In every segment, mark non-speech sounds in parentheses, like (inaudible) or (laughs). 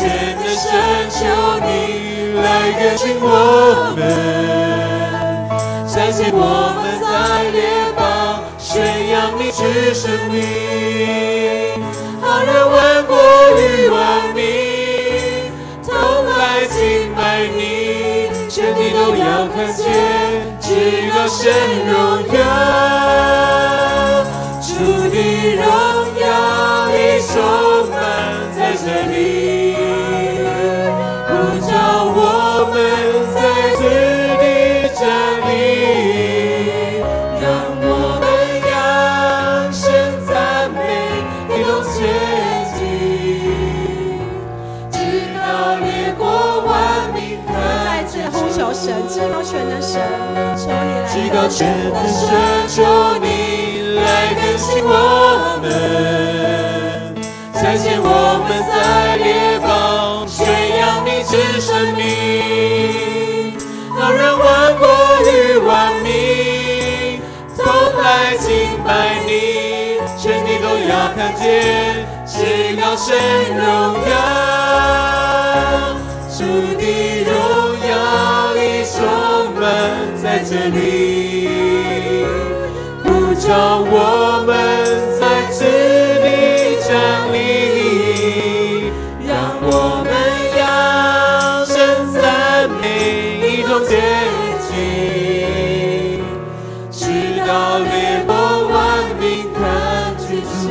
天的山，求你来更新我们，再见我们再列邦，宣扬你之圣名，好让万国与万民，同来敬拜你，全地都要看见，至高神荣耀。我们在此地站立，让我们扬声赞美，一前直到神，全能神，求你来到全能神，求你来更新我们，再见我们在列邦宣扬你之生命。要看见至高神荣耀，主的荣耀已充满在这里，呼召我们。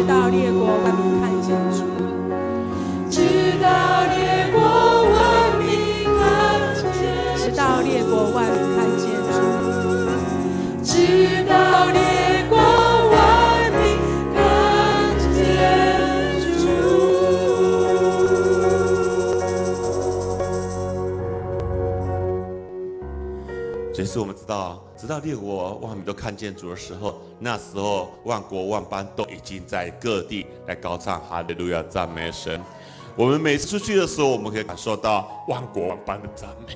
直到列国万民看见主，直到列国万民看见，直到列国万民看见主，直到列国万民看见主。其实我们知道。直到列国万民都看见主的时候，那时候万国万邦都已经在各地来高唱哈利路亚赞美神。我们每次出去的时候，我们可以感受到万国万邦的赞美，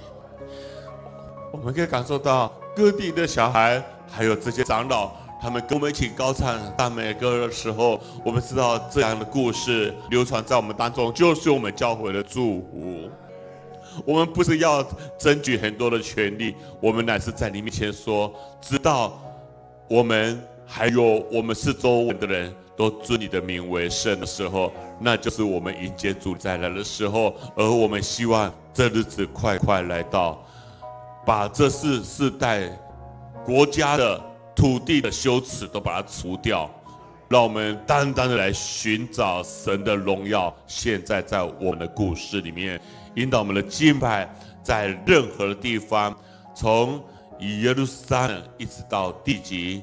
我们可以感受到各地的小孩，还有这些长老，他们跟我们一起高唱赞美歌的时候，我们知道这样的故事流传在我们当中，就是我们教会的祝福。我们不是要争取很多的权利，我们乃是在你面前说，直到我们还有我们是周围的人都尊你的名为圣的时候，那就是我们迎接主再来的时候。而我们希望这日子快快来到，把这四世代国家的土地的羞耻都把它除掉。让我们单单的来寻找神的荣耀。现在在我们的故事里面，引导我们的金牌，在任何的地方，从耶路撒冷一直到地极，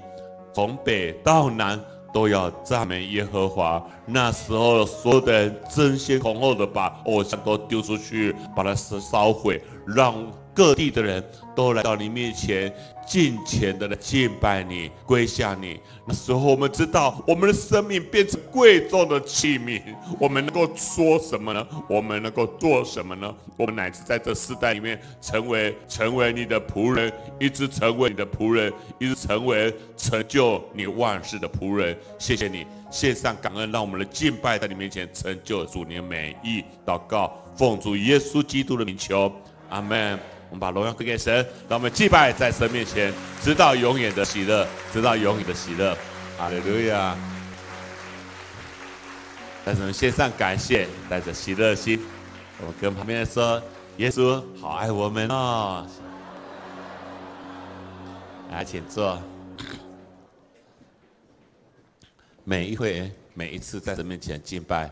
从北到南，都要赞美耶和华。那时候，所有的人争先恐后的把偶像都丢出去，把它烧烧毁，让各地的人都来到你面前。尽全的来敬拜你，归向你。那时候，我们知道我们的生命变成贵重的器皿，我们能够说什么呢？我们能够做什么呢？我们乃至在这世代里面，成为成为你的仆人，一直成为你的仆人，一直成为成就你万事的仆人。谢谢你，献上感恩，让我们的敬拜在你面前成就主你的美意。祷告，奉主耶稣基督的名求，阿门。我们把荣耀归给神，让我们祭拜在神面前，直到永远的喜乐，直到永远的喜乐。阿利路亚！带着我们献上感谢，带着喜乐心，我们跟旁边说：“耶稣好爱我们啊！”来，请坐。每一回、每一次在神面前敬拜，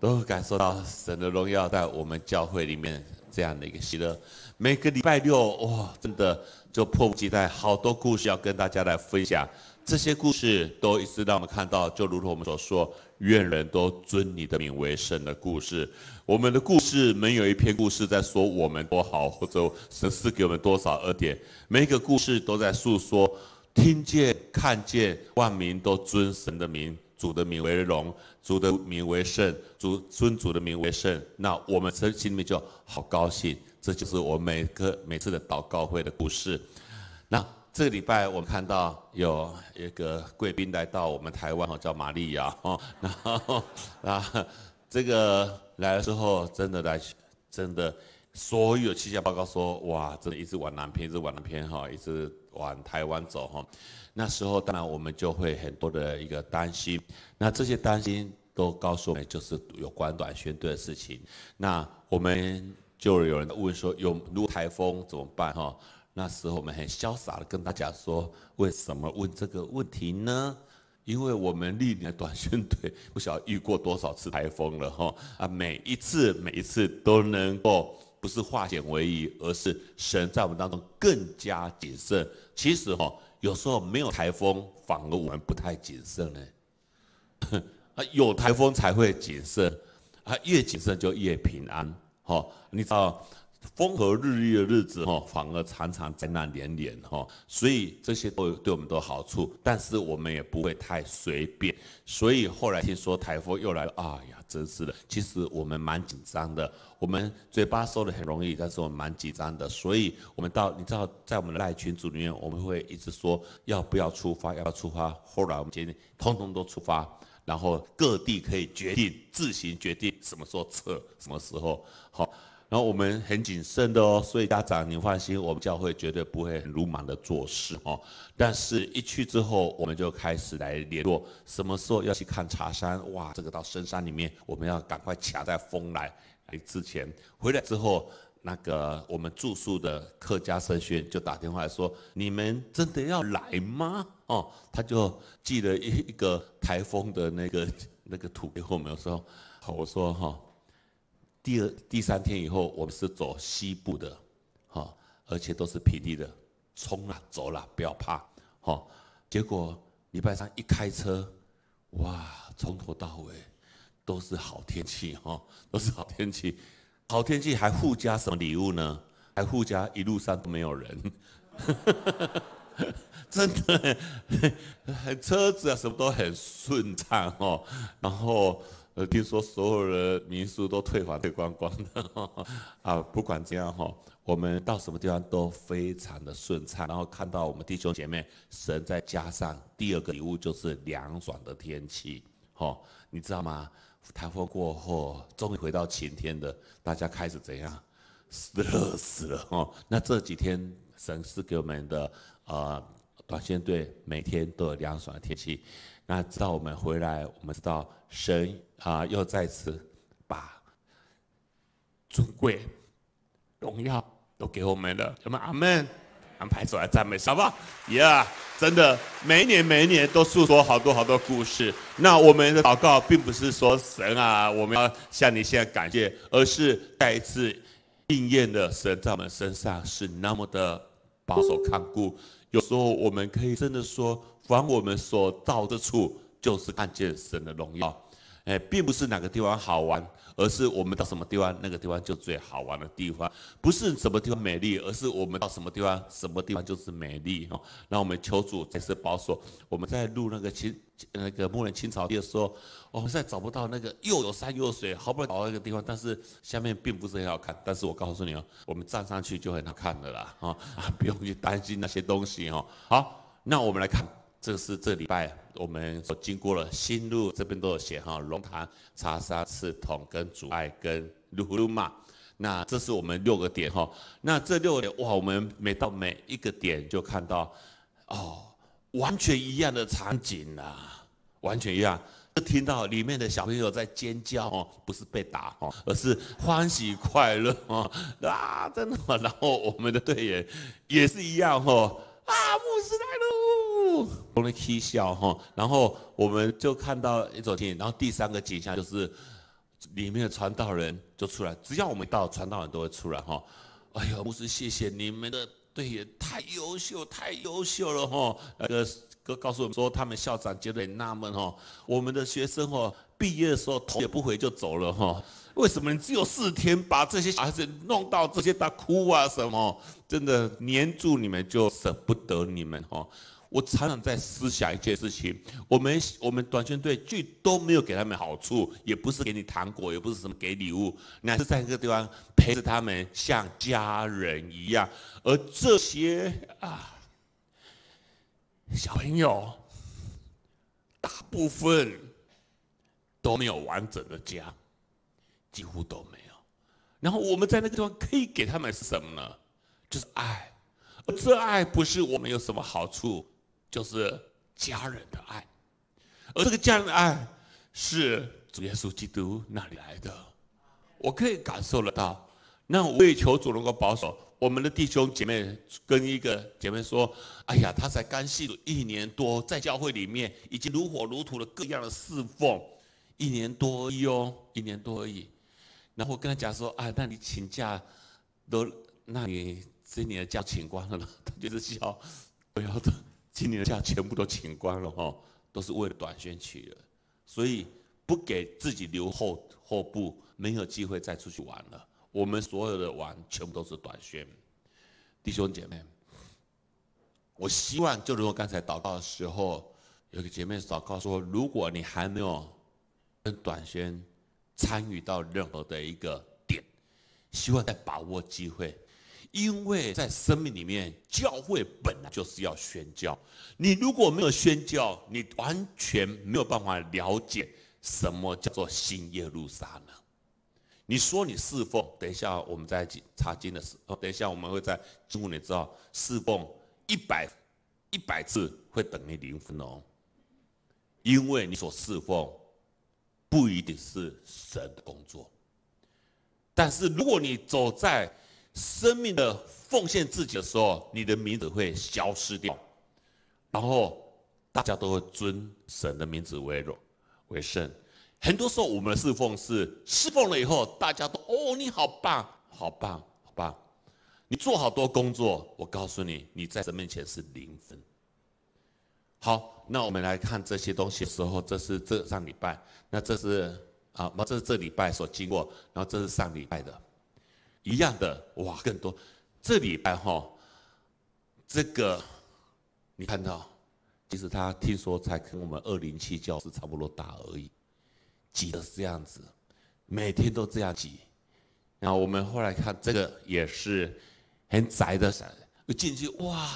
都感受到神的荣耀在我们教会里面。这样的一个喜乐，每个礼拜六哇，真的就迫不及待，好多故事要跟大家来分享。这些故事都一直让我们看到，就如同我们所说，愿人都尊你的名为神的故事。我们的故事没有一篇故事在说我们多好，或者神赐给我们多少恩典。每一个故事都在诉说，听见、看见，万民都尊神的名。主的名为荣，主的名为圣，主尊主的名为圣，那我们心里面就好高兴。这就是我每个每次的祷告会的故事。那这个礼拜我们看到有一个贵宾来到我们台湾叫玛利亚然后啊，这个来了之后，真的来，真的，所有气象报告说，哇，真的一直往南偏，一直往南偏哈，一直往台湾走哈。那时候，当然我们就会很多的一个担心，那这些担心都告诉我们就是有关短宣队的事情。那我们就有人问说，有如台风怎么办？哈，那时候我们很潇洒的跟大家说，为什么问这个问题呢？因为我们历年短宣队不晓得遇过多少次台风了，哈啊，每一次每一次都能够不是化险为夷，而是神在我们当中更加谨慎。其实，哈。有时候没有台风，反而我们不太谨慎呢。(laughs) 啊，有台风才会谨慎，啊，越谨慎就越平安。好，你知道。风和日丽的日子，哈，反而常常灾难连连，哈，所以这些都对我们都有好处，但是我们也不会太随便。所以后来听说台风又来了，哎呀，真是的，其实我们蛮紧张的。我们嘴巴说的很容易，但是我们蛮紧张的。所以我们到，你知道，在我们的赖群组里面，我们会一直说要不要出发，要不要出发。后来我们决定通通都出发，然后各地可以决定自行决定什么时候撤，什么时候好。然后我们很谨慎的哦，所以家长您放心，我们教会绝对不会很鲁莽的做事哦。但是，一去之后，我们就开始来联络，什么时候要去看茶山？哇，这个到深山里面，我们要赶快卡在风来来之前。回来之后，那个我们住宿的客家神轩就打电话说：“你们真的要来吗？”哦，他就寄了一一个台风的那个那个图给我们，说：“好，我说哈。”第二、第三天以后，我们是走西部的，哈，而且都是平地的，冲啊，走了，不要怕，哈。结果礼拜三一开车，哇，从头到尾都是好天气，哈，都是好天气，好天气还附加什么礼物呢？还附加一路上都没有人，(laughs) 真的，(laughs) 车子啊什么都很顺畅，哦，然后。呃，听说所有的民宿都退还退光光的，(laughs) 啊，不管怎样哈，我们到什么地方都非常的顺畅，然后看到我们弟兄姐妹，神再加上第二个礼物就是凉爽的天气，哈，你知道吗？台风过后终于回到晴天的，大家开始怎样，热死了，哈，那这几天神是给我们的，呃短线队每天都有凉爽的天气。那直到我们回来，我们知道神啊又再次把尊贵、荣耀都给我们了，什么？阿门！安排出来赞美，好不好？Yeah！真的，每一年每一年都诉说好多好多故事。那我们的祷告并不是说神啊，我们要向你现在感谢，而是再一次应验了神在我们身上是那么的。保守看顾，有时候我们可以真的说，凡我们所到之处，就是看见神的荣耀。哎，并不是哪个地方好玩，而是我们到什么地方，那个地方就最好玩的地方。不是什么地方美丽，而是我们到什么地方，什么地方就是美丽。哈，那我们求主再次保守。我们在录那个清那个木人清朝地的时候，我们在找不到那个又有山又有水、好不容易找到一个地方，但是下面并不是很好看。但是我告诉你哦，我们站上去就很好看的啦，啊，(laughs) 不用去担心那些东西。哈，好，那我们来看。这是这礼拜我们所经过了新路这边都有写哈，龙潭、茶沙、赤桶跟阻碍跟露露嘛，那这是我们六个点哈。那这六个点哇，我们每到每一个点就看到，哦，完全一样的场景啦，完全一样。就听到里面的小朋友在尖叫哦，不是被打哦，而是欢喜快乐哦，啊，真的然后我们的队员也是一样哈，阿姆斯来了。我们的笑 i 然后我们就看到一走景，然后第三个景象就是里面的传道人就出来，只要我们到，传道人都会出来哈。哎呦，牧师谢谢你们的队员太优秀，太优秀了哈。那个哥告诉我们说，他们校长觉得纳闷哦，我们的学生哦毕业的时候头也不回就走了哈。为什么你只有四天把这些孩子弄到这些大哭啊什么？真的黏住你们就舍不得你们哦。我常常在思想一件事情：我们我们短训队就都没有给他们好处，也不是给你糖果，也不是什么给礼物，乃是在一个地方陪着他们，像家人一样。而这些啊小朋友，大部分都没有完整的家，几乎都没有。然后我们在那个地方可以给他们是什么呢？就是爱。这爱不是我们有什么好处。就是家人的爱，而这个家人的爱是主耶稣基督那里来的。我可以感受得到，那为求主能够保守我们的弟兄姐妹，跟一个姐妹说：“哎呀，他才刚信一年多，在教会里面已经如火如荼的各样的侍奉，一年多而已，哦，一年多而已。”然后我跟他讲说：“啊，那你请假都，那你今年假请光了呢？”他就是笑，不要的。今年的假全部都请光了哈，都是为了短宣去的，所以不给自己留后后部，没有机会再出去玩了。我们所有的玩全部都是短宣，弟兄姐妹，我希望就如我刚才祷告的时候，有个姐妹祷告说，如果你还没有跟短宣参与到任何的一个点，希望再把握机会。因为在生命里面，教会本来就是要宣教。你如果没有宣教，你完全没有办法了解什么叫做新耶路撒冷。你说你侍奉，等一下我们在查经的时候，等一下我们会在中午你知道侍奉一百一百次会等于零分哦，因为你所侍奉不一定是神的工作，但是如果你走在生命的奉献自己的时候，你的名字会消失掉，然后大家都会尊神的名字为荣为圣。很多时候我们的侍奉是侍奉了以后，大家都哦你好棒好棒好棒，你做好多工作。我告诉你，你在神面前是零分。好，那我们来看这些东西的时候，这是这上礼拜，那这是啊，这是这礼拜所经过，然后这是上礼拜的。一样的哇，更多。这礼拜哈，这个你看到，其实他听说才跟我们二零七教室差不多大而已，挤的是这样子，每天都这样挤。然后我们后来看这个也是很窄的，一进去哇，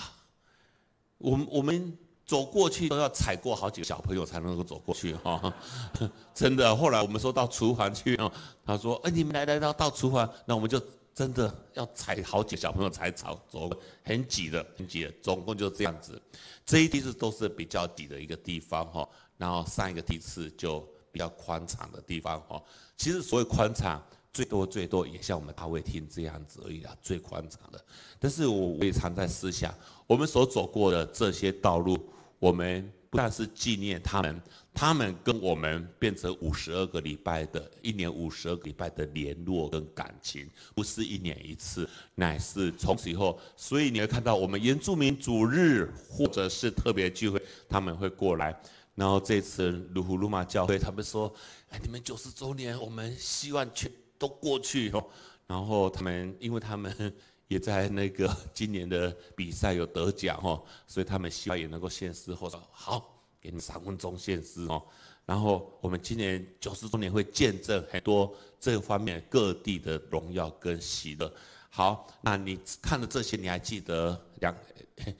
我们我们走过去都要踩过好几个小朋友才能够走过去哈，(laughs) 真的。后来我们说到厨房去哦，他说哎，你们来来到到厨房，那我们就。真的要踩好几个小朋友才走，走很挤的，很挤的，总共就这样子。这一梯次都是比较挤的一个地方哈，然后上一个梯次就比较宽敞的地方哈。其实所谓宽敞，最多最多也像我们大会厅这样子而已啦，最宽敞的。但是我也常在思想，我们所走过的这些道路，我们不但是纪念他们。他们跟我们变成五十二个礼拜的，一年五十二个礼拜的联络跟感情，不是一年一次，乃是从此以后。所以你会看到我们原住民主日或者是特别聚会，他们会过来。然后这次鲁胡鲁玛教会，他们说：“哎，你们九十周年，我们希望全都过去哦。”然后他们，因为他们也在那个今年的比赛有得奖哦，所以他们希望也能够现世或者好。给你三分钟献诗哦，然后我们今年九十周年会见证很多这方面各地的荣耀跟喜乐。好，那你看了这些，你还记得两 (laughs)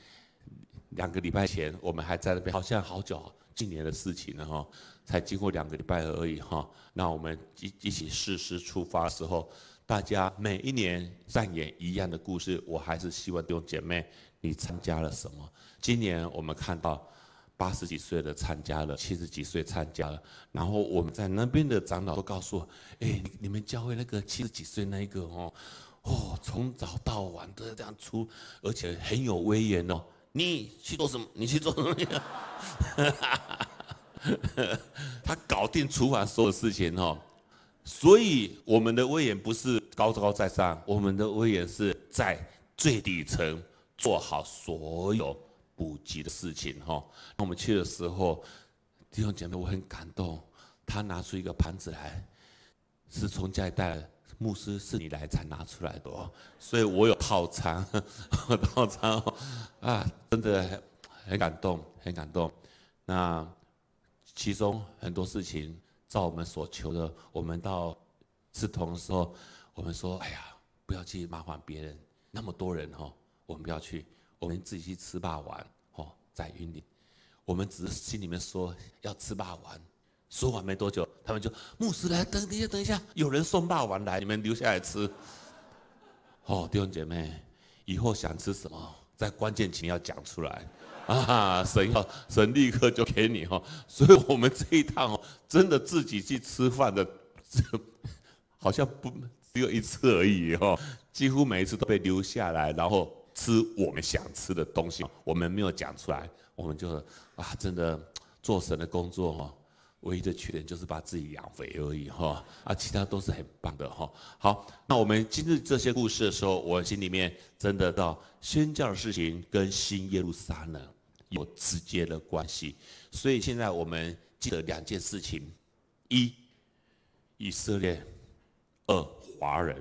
两个礼拜前我们还在那边，好像好久今年的事情了哈，才经过两个礼拜而已哈。那我们一一起誓师出发的时候，大家每一年上演一样的故事，我还是希望弟兄姐妹，你参加了什么？今年我们看到。八十几岁的参加了，七十几岁参加了，然后我们在那边的长老都告诉我：“哎，你们教会那个七十几岁那一个哦，哦，从早到晚都在这样出，而且很有威严哦。你去做什么？你去做什么？(laughs) 他搞定厨房所有事情哦。所以我们的威严不是高高在上，我们的威严是在最底层做好所有。”补给的事情哈，那我们去的时候，弟兄姐妹，我很感动。他拿出一个盘子来，是从家里带的。牧师是你来才拿出来的，哦，所以我有套餐，套餐，啊，真的，很感动，很感动。那其中很多事情，照我们所求的，我们到志同的时候，我们说，哎呀，不要去麻烦别人，那么多人哈，我们不要去，我们自己去吃吧，玩。在云里，我们只是心里面说要吃霸王，说完没多久，他们就牧师来等一下，等一下，有人送霸王来，你们留下来吃。哦，弟兄姐妹，以后想吃什么，在关键前要讲出来啊！神要神立刻就给你哈。所以我们这一趟哦，真的自己去吃饭的，好像不只有一次而已哦，几乎每一次都被留下来，然后。吃我们想吃的东西，我们没有讲出来，我们就啊，真的做神的工作哦。唯一的缺点就是把自己养肥而已哈，啊，其他都是很棒的哈。好，那我们今日这些故事的时候，我心里面真的到宣教的事情跟新耶路撒冷有直接的关系，所以现在我们记得两件事情：一、以色列；二、华人。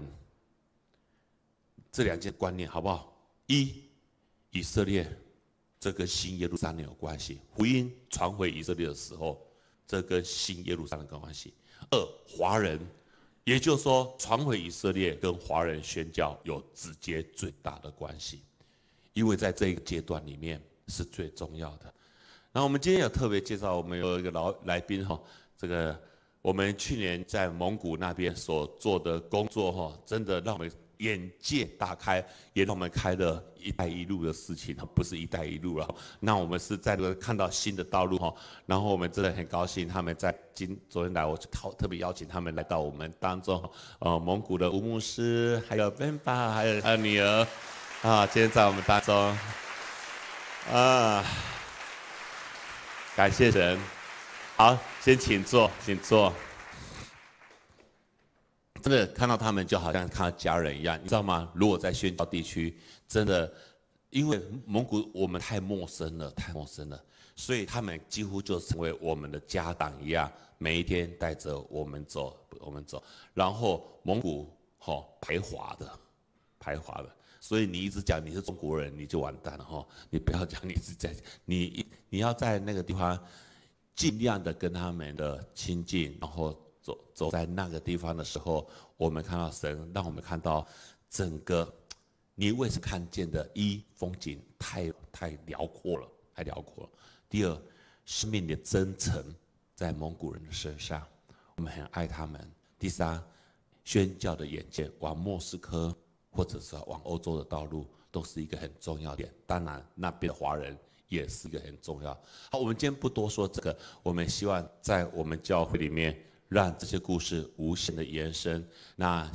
这两件观念好不好？一以色列，这跟新耶路撒冷有关系。福音传回以色列的时候，这跟新耶路撒冷有关系。二华人，也就是说传回以色列跟华人宣教有直接最大的关系，因为在这一个阶段里面是最重要的。那我们今天也特别介绍，我们有一个老来宾哈，这个我们去年在蒙古那边所做的工作哈，真的让我们。眼界打开，也让我们开了一带一路的事情，不是一带一路了。那我们是在看到新的道路哈。然后我们真的很高兴，他们在今昨天来，我就特别邀请他们来到我们当中。呃，蒙古的乌木斯，还有爸爸，还有女儿，啊，今天在我们当中，啊，感谢神。好，先请坐，请坐。真的看到他们就好像看到家人一样，你知道吗？如果在宣教地区，真的，因为蒙古我们太陌生了，太陌生了，所以他们几乎就成为我们的家长一样，每一天带着我们走，我们走。然后蒙古吼排华的，排华的，所以你一直讲你是中国人，你就完蛋了哈！你不要讲你是在，你你要在那个地方尽量的跟他们的亲近，然后。走走在那个地方的时候，我们看到神让我们看到整个你未是看见的一风景，太太辽阔了，太辽阔了。第二，生命的真诚在蒙古人的身上，我们很爱他们。第三，宣教的眼界往莫斯科或者是往欧洲的道路都是一个很重要点。当然，那边的华人也是一个很重要。好，我们今天不多说这个，我们希望在我们教会里面。让这些故事无限的延伸。那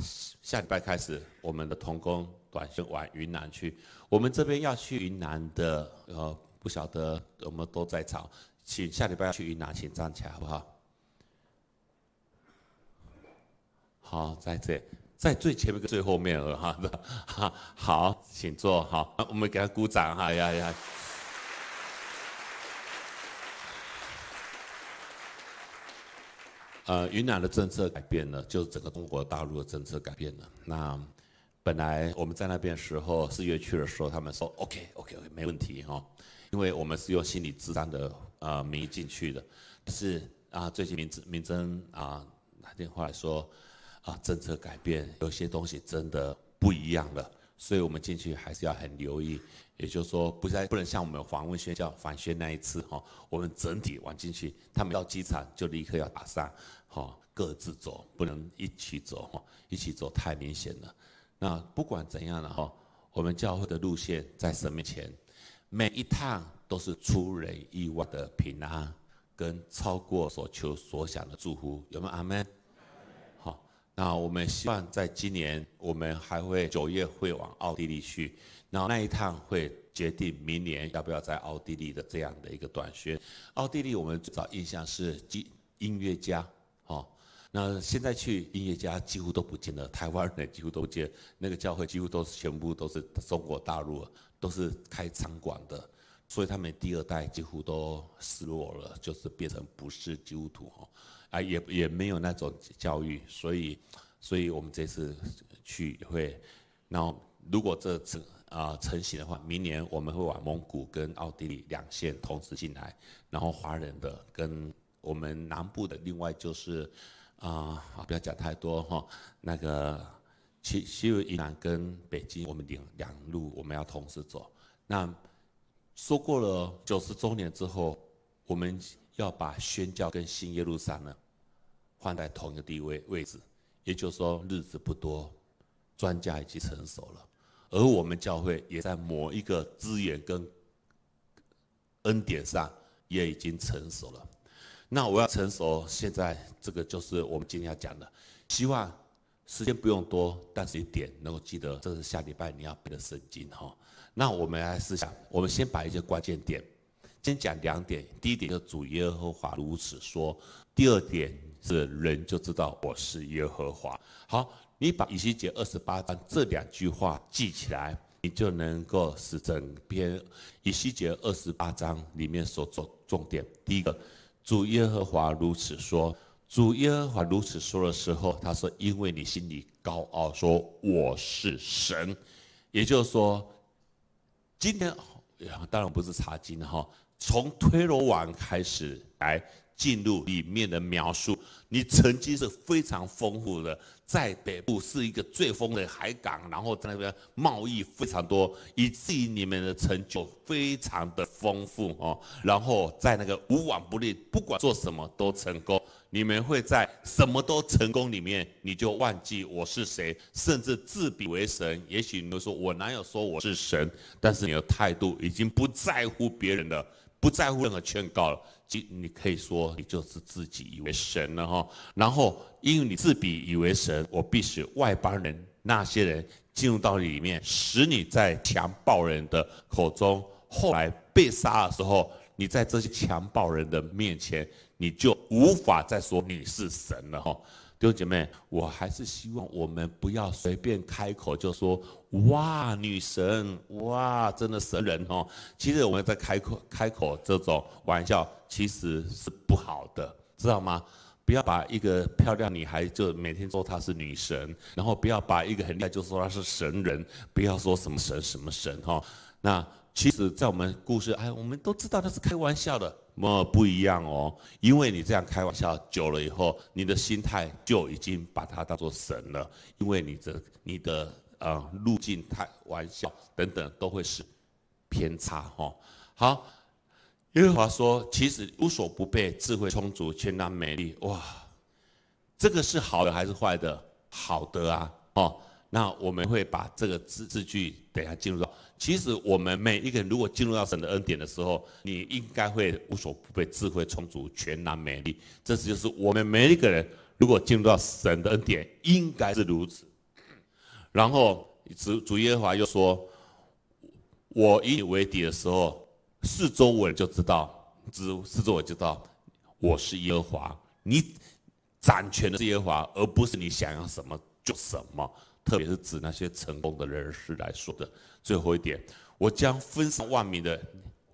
下礼拜开始，我们的童工短训往云南去。我们这边要去云南的，呃，不晓得我们都在场，请下礼拜要去云南，请站起来好不好？好，在这，在最前面跟最后面了哈的，(laughs) 好，请坐好，我们给他鼓掌哈呀呀。呃，云南的政策改变了，就整个中国大陆的政策改变了。那本来我们在那边时候四月去的时候，他们说 OK OK OK 没问题哈，因为我们是用心理智商的呃名义进去的。但是啊，最近民资民真啊打电话来说，啊政策改变，有些东西真的不一样了。所以我们进去还是要很留意，也就是说，不再不能像我们访问宣教、访学那一次哈，我们整体往进去，他们到机场就立刻要打散，哈，各自走，不能一起走哈，一起走太明显了。那不管怎样了哈，我们教会的路线在神面前，每一趟都是出人意外的平安，跟超过所求所想的祝福，有没有阿门。那我们希望在今年，我们还会九月会往奥地利去，然后那一趟会决定明年要不要在奥地利的这样的一个短宣。奥地利我们最早印象是音音乐家，哦，那现在去音乐家几乎都不见了，台湾人几乎都见那个教会几乎都是全部都是中国大陆，都是开餐馆的。所以他们第二代几乎都失落了，就是变成不是基督徒，哦，啊，也也没有那种教育，所以，所以我们这次去会，然后如果这次啊成型的话，明年我们会往蒙古跟奥地利两线同时进来，然后华人的跟我们南部的另外就是，啊，不要讲太多哈，那个西西欧以南跟北京，我们两两路我们要同时走，那。说过了九十周年之后，我们要把宣教跟新耶路撒冷放在同一个地位位置，也就是说日子不多，专家已经成熟了，而我们教会也在某一个资源跟恩典上也已经成熟了。那我要成熟，现在这个就是我们今天要讲的。希望时间不用多，但是一点能够记得，这是下礼拜你要背的圣经哈。那我们来思想，我们先把一些关键点，先讲两点。第一点叫主耶和华如此说；第二点是人就知道我是耶和华。好，你把以西结二十八章这两句话记起来，你就能够使整篇以西结二十八章里面所做重点。第一个，主耶和华如此说；主耶和华如此说的时候，他说：“因为你心里高傲，说我是神。”也就是说。今天，当然不是查经了哈。从推罗王开始来进入里面的描述，你曾经是非常丰富的，在北部是一个最丰的海港，然后在那边贸易非常多，以至于你们的成就非常的丰富哦。然后在那个无往不利，不管做什么都成功。你们会在什么都成功里面，你就忘记我是谁，甚至自比为神。也许你会说我哪有说我是神，但是你的态度已经不在乎别人的，不在乎任何劝告了。即你可以说你就是自己以为神了哈。然后因为你自比以为神，我必须外邦人那些人进入到里面，使你在强暴人的口中，后来被杀的时候，你在这些强暴人的面前。你就无法再说你是神了哈，弟兄姐妹，我还是希望我们不要随便开口就说哇女神哇真的神人哈。其实我们在开口开口这种玩笑其实是不好的，知道吗？不要把一个漂亮女孩就每天说她是女神，然后不要把一个很厉害就说她是神人，不要说什么神什么神哈。那其实，在我们故事哎，我们都知道她是开玩笑的。么不一样哦，因为你这样开玩笑久了以后，你的心态就已经把它当做神了，因为你的你的呃路径太玩笑等等都会是偏差哈。好，耶和华说，其实无所不备，智慧充足，全然美丽。哇，这个是好的还是坏的？好的啊，哦，那我们会把这个字字句等下进入到。其实我们每一个人，如果进入到神的恩典的时候，你应该会无所不备，智慧充足，全然美丽。这是就是我们每一个人，如果进入到神的恩典，应该是如此。然后主主耶和华又说：“我以你为敌的时候，四周我就知道，知四周我就知道我是耶和华。你掌权的是耶和华，而不是你想要什么就什么。特别是指那些成功的人士来说的。”最后一点，我将分散万民的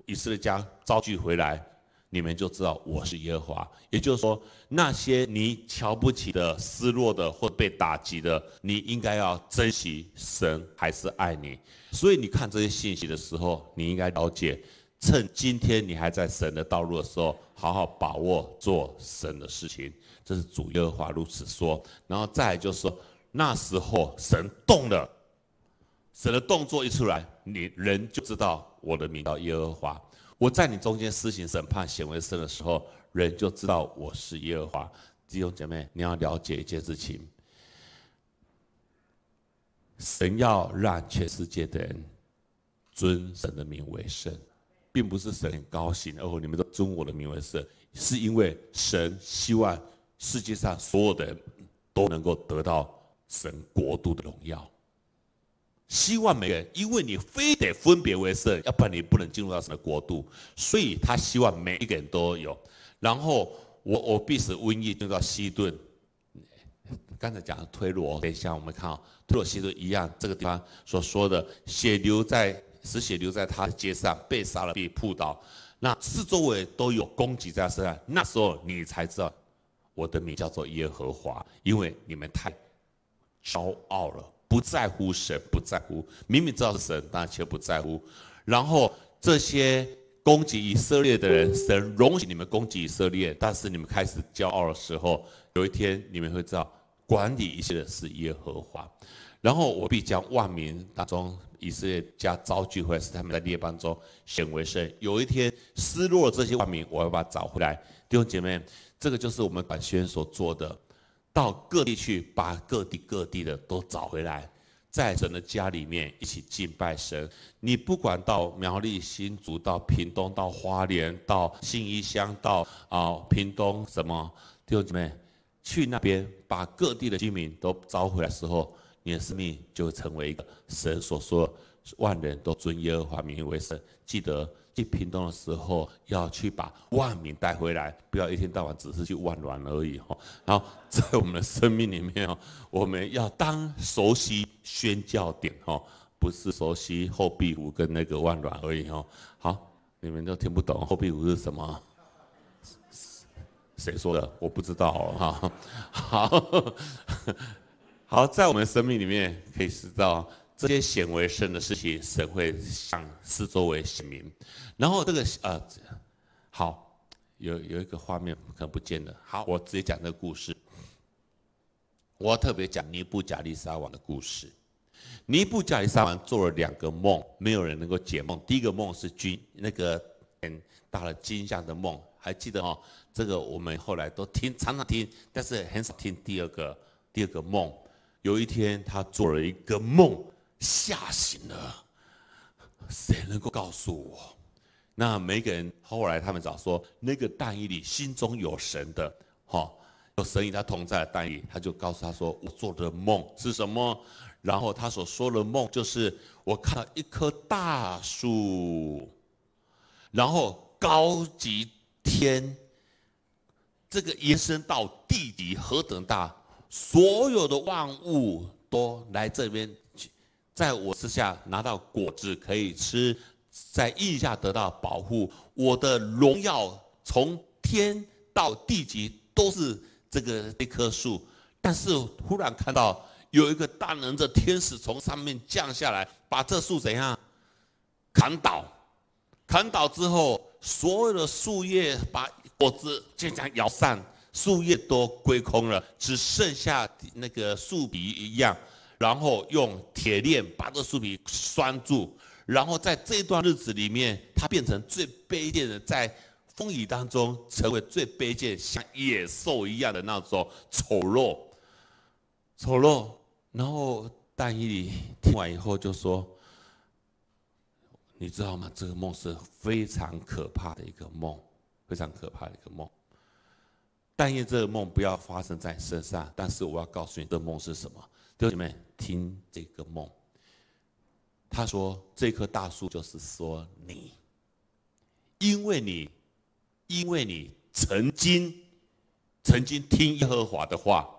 以色列家招聚回来，你们就知道我是耶和华。也就是说，那些你瞧不起的、失落的或被打击的，你应该要珍惜神还是爱你。所以你看这些信息的时候，你应该了解，趁今天你还在神的道路的时候，好好把握做神的事情。这是主耶和华如此说。然后再就是说，那时候神动了。神的动作一出来，你人就知道我的名叫耶和华。我在你中间施行审判显为圣的时候，人就知道我是耶和华。弟兄姐妹，你要了解一件事情：神要让全世界的人尊神的名为圣，并不是神很高兴，哦，你们都尊我的名为圣，是因为神希望世界上所有的人都能够得到神国度的荣耀。希望每个人，因为你非得分别为圣，要不然你不能进入到什么国度，所以他希望每一个人都有。然后我我必使瘟疫进入到西顿。刚才讲的推罗，等一下我们看啊，推罗西顿一样，这个地方所说的血流在，死血流在他的街上，被杀了，被扑倒，那四周围都有攻击在身上，那时候你才知道，我的名叫做耶和华，因为你们太骄傲了。不在乎神，不在乎，明明知道是神，但却不在乎。然后这些攻击以色列的人，神容许你们攻击以色列，但是你们开始骄傲的时候，有一天你们会知道，管理一切的是耶和华。然后我必将万民当中以色列家招聚会，是他们在列邦中显为圣。有一天失落这些万民，我要把它找回来。弟兄姐妹，这个就是我们管宣所做的。到各地去，把各地各地的都找回来，在神的家里面一起敬拜神。你不管到苗栗、新竹、到屏东、到花莲、到新义乡、到啊屏东什么弟兄么，妹，去那边把各地的居民都招回来时候，你的生命就成为一个神所说。万人都尊耶和华名为神。记得去平东的时候要去把万民带回来，不要一天到晚只是去万软而已 (laughs) 哈。(laughs) 好，在我们的生命里面哦，我们要当熟悉宣教点哦，不是熟悉后壁湖跟那个万软而已哦。好，你们都听不懂后壁湖是什么？谁说的？我不知道哈。好好，在我们生命里面可以知道。这些显为神的事情，神会向四周围显明。然后这个呃，好，有有一个画面可能不见了。好，我直接讲这个故事。我特别讲尼布贾利沙王的故事。尼布贾利沙王做了两个梦，没有人能够解梦。第一个梦是君那个打了惊吓的梦，还记得哦？这个我们后来都听，常常听，但是很少听第二个第二个梦。有一天他做了一个梦。吓醒了，谁能够告诉我？那每个人后来他们找说，那个大以里心中有神的，哈，有神与他同在。的大以他就告诉他说：“我做的梦是什么？”然后他所说的梦就是我看到一棵大树，然后高级天，这个延伸到地底何等大，所有的万物都来这边。在我之下拿到果子可以吃，在意下得到保护。我的荣耀从天到地极都是这个这棵树。但是忽然看到有一个大能的天使从上面降下来，把这树怎样砍倒？砍倒之后，所有的树叶把果子就这样摇散，树叶都归空了，只剩下那个树皮一样。然后用铁链把这树皮拴住，然后在这段日子里面，他变成最卑贱的，在风雨当中成为最卑贱，像野兽一样的那种丑陋、丑陋。然后但以里听完以后就说：“你知道吗？这个梦是非常可怕的一个梦，非常可怕的一个梦。但愿这个梦不要发生在身上。但是我要告诉你，这个梦是什么？弟兄们。”听这个梦，他说这棵大树就是说你，因为你，因为你曾经，曾经听耶和华的话，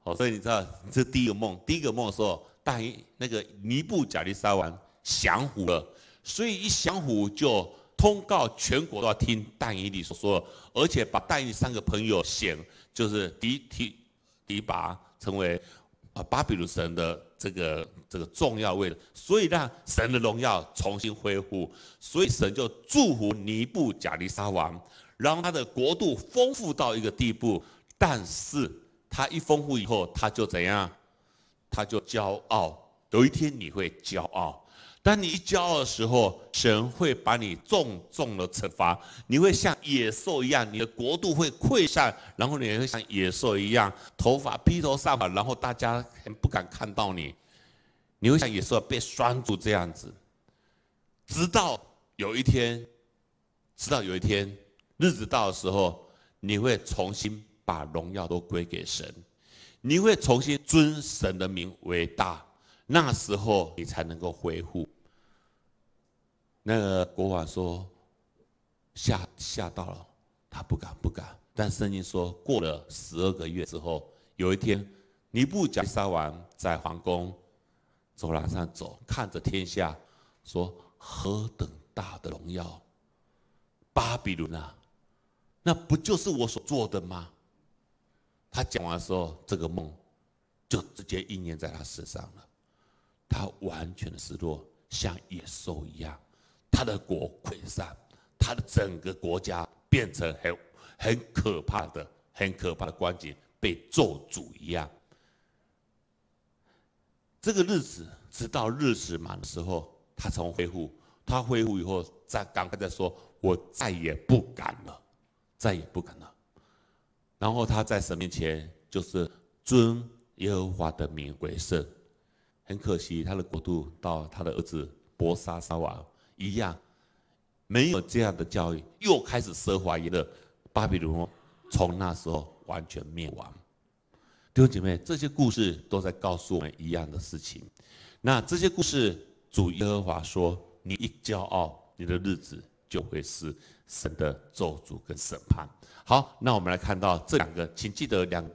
好，所以你知道这第一个梦，第一个梦的时候，大乙那个尼布贾利沙王降服了，所以一降服就通告全国都要听大乙里所说的，而且把大乙三个朋友显，就是迪提迪拔成为。啊，巴比伦神的这个这个重要位置，所以让神的荣耀重新恢复，所以神就祝福尼布贾利沙王，让他的国度丰富到一个地步。但是他一丰富以后，他就怎样？他就骄傲。有一天你会骄傲。当你一骄傲的时候，神会把你重重的惩罚，你会像野兽一样，你的国度会溃散，然后你也会像野兽一样，头发披头散发，然后大家很不敢看到你，你会像野兽被拴住这样子，直到有一天，直到有一天，日子到的时候，你会重新把荣耀都归给神，你会重新尊神的名为大。那时候你才能够恢复。那个国王说：“吓吓到了，他不敢不敢。”但圣经说，过了十二个月之后，有一天，尼布甲沙王在皇宫走廊上走，看着天下，说：“何等大的荣耀！巴比伦啊，那不就是我所做的吗？”他讲完之后，这个梦就直接应验在他身上了。他完全的失落，像野兽一样，他的国溃散，他的整个国家变成很很可怕的、很可怕的光景，被做主一样。这个日子直到日子满的时候，他才恢复。他恢复以后，再赶快再说：“我再也不敢了，再也不敢了。”然后他在神面前就是尊耶和华的名为圣。很可惜，他的国度到他的儿子博沙沙王一样，没有这样的教育，又开始奢华娱乐，巴比伦从那时候完全灭亡。弟兄姐妹，这些故事都在告诉我们一样的事情。那这些故事，主耶和华说：“你一骄傲，你的日子就会是神的咒诅跟审判。”好，那我们来看到这两个，请记得两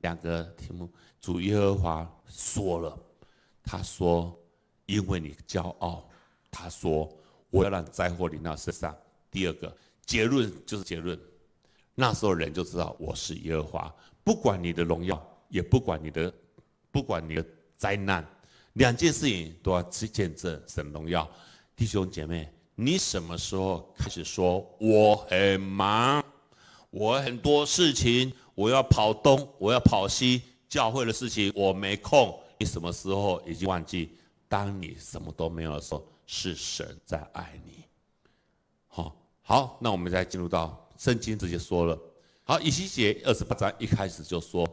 两个题目，主耶和华说了。他说：“因为你骄傲。”他说：“我要让灾祸临到世上。”第二个结论就是结论。那时候人就知道我是耶和华，不管你的荣耀，也不管你的，不管你的灾难，两件事情都要去见证神荣耀。弟兄姐妹，你什么时候开始说我很忙？我很多事情，我要跑东，我要跑西，教会的事情我没空。你什么时候已经忘记，当你什么都没有的时候，是神在爱你。好，好，那我们再进入到圣经直接说了。好，以西结二十八章一开始就说：“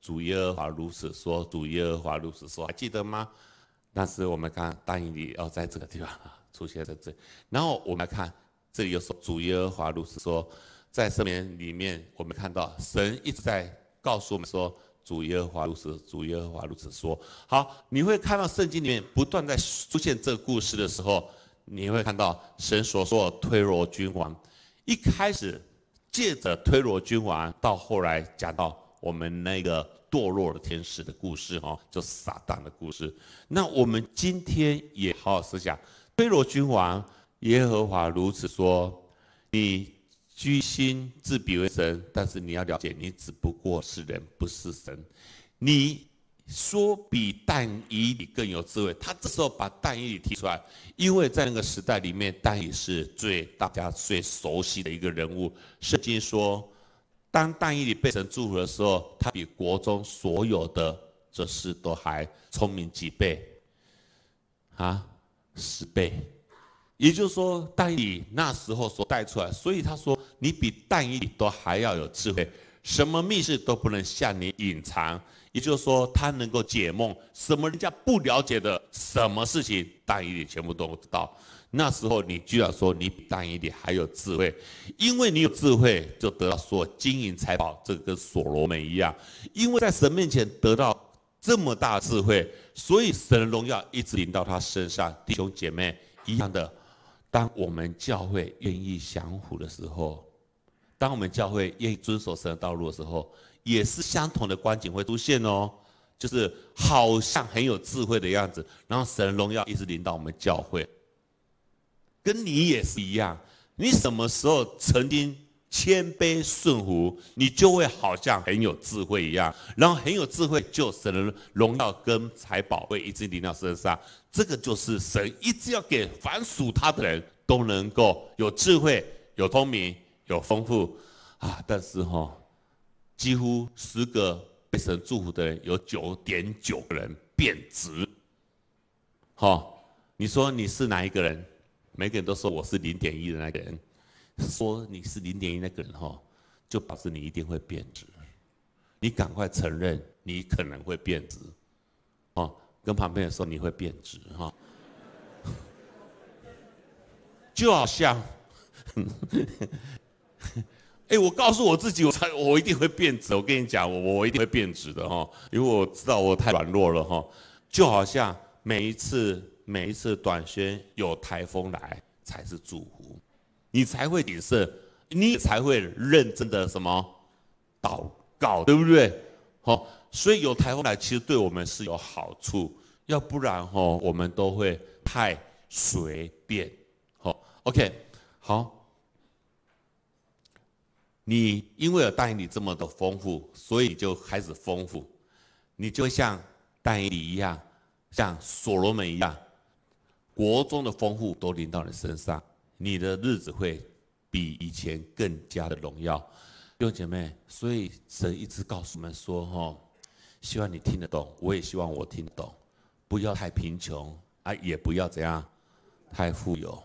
主耶和华如此说，主耶和华如此说。”还记得吗？但是我们刚答应你要在这个地方啊，出现在这。然后我们来看这里又说：“主耶和华如此说。”在圣言里面，我们看到神一直在告诉我们说。主耶和华如此，主耶和华如此说。好，你会看到圣经里面不断在出现这个故事的时候，你会看到神所说的推罗君王，一开始借着推罗君王，到后来讲到我们那个堕落的天使的故事，哦，就撒旦的故事。那我们今天也好好思想，推罗君王，耶和华如此说，你。居心自比为神，但是你要了解，你只不过是人，不是神。你说比但以理更有智慧，他这时候把但以理提出来，因为在那个时代里面，但以是最大家最熟悉的一个人物。圣经说，当但以理被神祝福的时候，他比国中所有的哲士都还聪明几倍，啊，十倍。也就是说，但以那时候所带出来，所以他说你比但以理都还要有智慧，什么密室都不能向你隐藏。也就是说，他能够解梦，什么人家不了解的，什么事情但以理全部都知道。那时候你居然说你比但以理还有智慧，因为你有智慧，就得到所金银财宝，这个跟所罗门一样。因为在神面前得到这么大智慧，所以神荣耀一直临到他身上，弟兄姐妹一样的。当我们教会愿意降服的时候，当我们教会愿意遵守神的道路的时候，也是相同的光景会出现哦，就是好像很有智慧的样子，然后神荣耀一直临到我们教会。跟你也是一样，你什么时候曾经？谦卑顺服，你就会好像很有智慧一样，然后很有智慧，就神的荣耀跟财宝会一直临到身上。这个就是神一直要给凡属他的人都能够有智慧、有聪明、有丰富，啊！但是哈，几乎十个被神祝福的人，有九点九个人贬值。哦，你说你是哪一个人？每个人都说我是零点一的那个人。说你是零点一那个人哈，就表示你一定会贬值。你赶快承认你可能会贬值，哦，跟旁边人说你会贬值哈。(laughs) 就好像，哎，(laughs) 我告诉我自己，我才我一定会贬值。我跟你讲，我我一定会贬值的哈，因为我知道我太软弱了哈。就好像每一次每一次短宣有台风来才是祝福。你才会谨慎，你才会认真的什么祷告，对不对？好，所以有台风来，其实对我们是有好处，要不然哈，我们都会太随便。好，OK，好，你因为有戴伊理这么的丰富，所以你就开始丰富，你就像戴伊理一样，像所罗门一样，国中的丰富都临到你身上。你的日子会比以前更加的荣耀，弟兄姐妹，所以神一直告诉我们说：“哈，希望你听得懂，我也希望我听得懂，不要太贫穷啊，也不要怎样，太富有，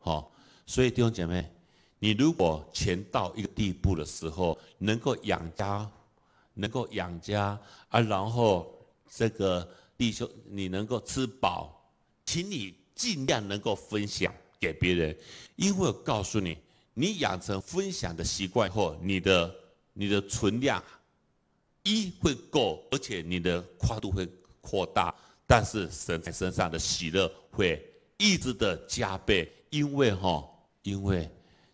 哈。所以弟兄姐妹，你如果钱到一个地步的时候，能够养家，能够养家啊，然后这个弟兄你能够吃饱，请你尽量能够分享。”给别人，因为我告诉你，你养成分享的习惯后，你的你的存量一会够，而且你的跨度会扩大，但是神在身上的喜乐会一直的加倍，因为哈，因为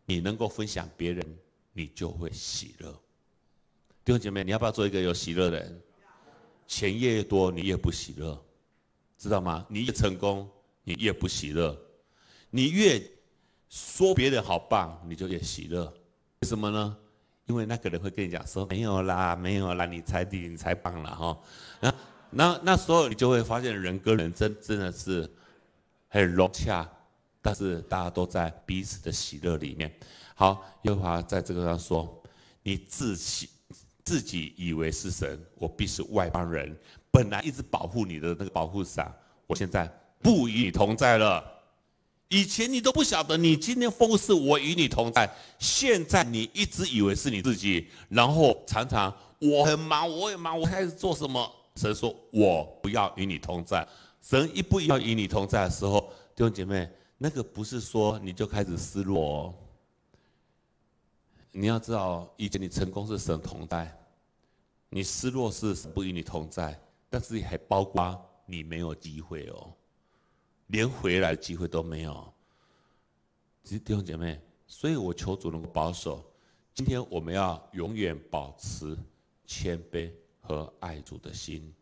你能够分享别人，你就会喜乐。弟兄姐妹，你要不要做一个有喜乐的人？钱越多你越不喜乐，知道吗？你越成功你越不喜乐。你越说别人好棒，你就越喜乐。为什么呢？因为那个人会跟你讲说：“没有啦，没有啦，你才你才棒了哈。”那那那时候你就会发现，人跟人真真的是很融洽，但是大家都在彼此的喜乐里面。好，又华在这个上说：“你自己自己以为是神，我必是外邦人。本来一直保护你的那个保护伞，我现在不与你同在了。”以前你都不晓得，你今天奉是我与你同在。现在你一直以为是你自己，然后常常我很忙，我也忙，我开始做什么？神说：“我不要与你同在。”神一不要与你同在的时候，弟兄姐妹，那个不是说你就开始失落哦。你要知道，以前你成功是神同在，你失落是神不与你同在，但是还包括你没有机会哦。连回来机会都没有。其实弟兄姐妹，所以我求主能够保守。今天我们要永远保持谦卑和爱主的心，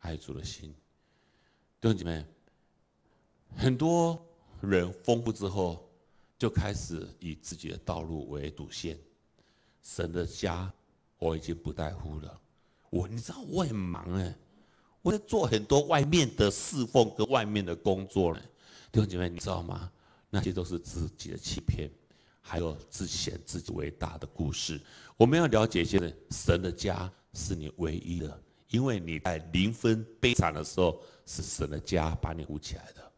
爱主的心。弟兄姐妹，很多人丰富之后就开始以自己的道路为主线。神的家我已经不在乎了。我你知道我很忙哎。我在做很多外面的侍奉跟外面的工作呢，弟兄姐妹，你知道吗？那些都是自己的欺骗，还有自显自己伟大的故事。我们要了解，些在神的家是你唯一的，因为你在零分悲惨的时候，是神的家把你扶起来的。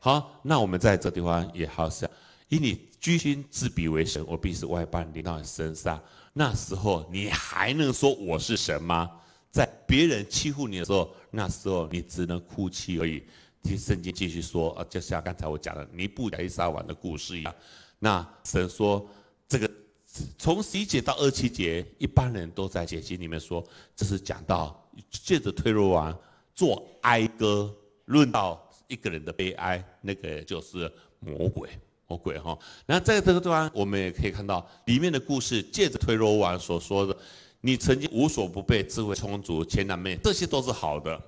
好，那我们在这地方也好想：以你居心自比为神，我必是外邦临到你身上。那时候你还能说我是神吗？在别人欺负你的时候。那时候你只能哭泣而已。听圣经继续说，啊，就像刚才我讲的尼布甲尼撒王的故事一样。那神说，这个从十一节到二七节，一般人都在解析里面说，这是讲到借着推罗王做哀歌，论到一个人的悲哀，那个就是魔鬼，魔鬼哈。那在这个地方，我们也可以看到里面的故事，借着推罗王所说的。你曾经无所不备，智慧充足，钱难妹，这些都是好的，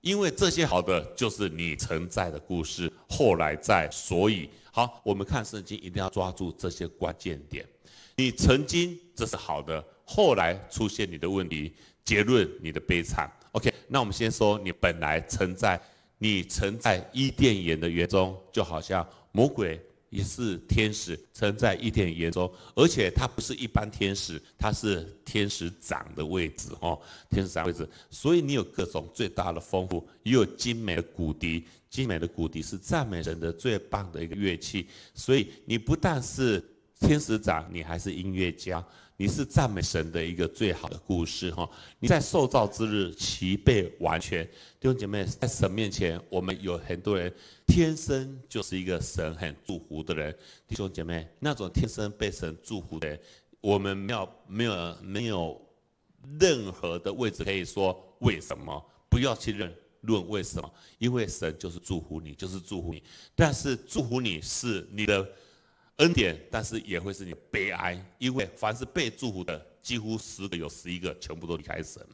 因为这些好的就是你存在的故事。后来在，所以好，我们看圣经一定要抓住这些关键点。你曾经这是好的，后来出现你的问题，结论你的悲惨。OK，那我们先说你本来存在，你存在伊甸园的园中，就好像魔鬼。也是天使曾在一天圆中，而且他不是一般天使，他是天使长的位置哦，天使长位置。所以你有各种最大的丰富，也有精美的骨笛，精美的骨笛是赞美神的最棒的一个乐器。所以你不但是天使长，你还是音乐家。你是赞美神的一个最好的故事哈！你在受造之日，齐备完全。弟兄姐妹，在神面前，我们有很多人天生就是一个神很祝福的人。弟兄姐妹，那种天生被神祝福的，人，我们要没有没有任何的位置可以说为什么，不要去论论为什么，因为神就是祝福你，就是祝福你。但是祝福你是你的。恩典，但是也会是你悲哀，因为凡是被祝福的，几乎十个有十一个，全部都离开神。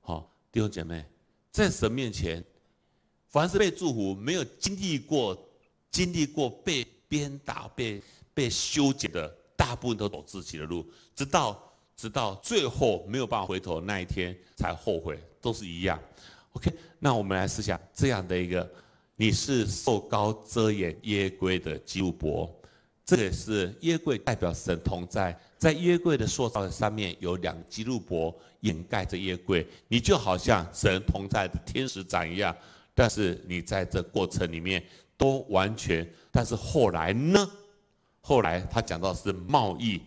好，弟兄姐妹，在神面前，凡是被祝福，没有经历过、经历过被鞭打、被被修剪的，大部分都走自己的路，直到直到最后没有办法回头那一天才后悔，都是一样。OK，那我们来试想这样的一个。你是瘦高遮掩椰柜的基路伯，这也是耶柜代表神同在，在耶柜的塑造上面有两基路伯掩盖着耶柜，你就好像神同在的天使长一样，但是你在这过程里面都完全，但是后来呢？后来他讲到是贸易，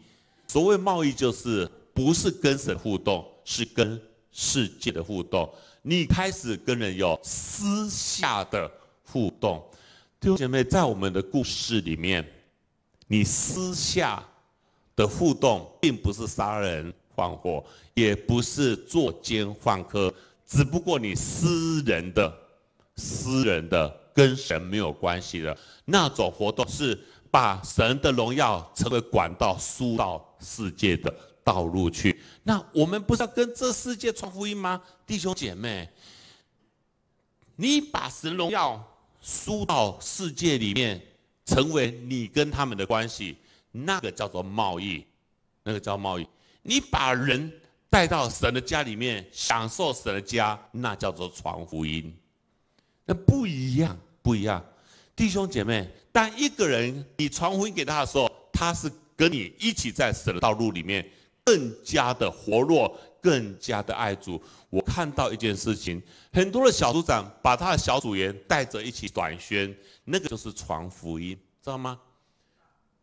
所谓贸易就是不是跟神互动，是跟世界的互动，你开始跟人有私下的。互动，弟兄姐妹，在我们的故事里面，你私下的互动，并不是杀人放火，也不是作奸犯科，只不过你私人的、私人的跟神没有关系的那种活动，是把神的荣耀成为管道输到世界的道路去。那我们不是要跟这世界传福音吗？弟兄姐妹，你把神荣耀。输到世界里面，成为你跟他们的关系，那个叫做贸易，那个叫贸易。你把人带到神的家里面，享受神的家，那叫做传福音，那不一样，不一样。弟兄姐妹，当一个人你传福音给他的时候，他是跟你一起在神的道路里面，更加的活络。更加的爱主，我看到一件事情，很多的小组长把他的小组员带着一起短宣，那个就是传福音，知道吗？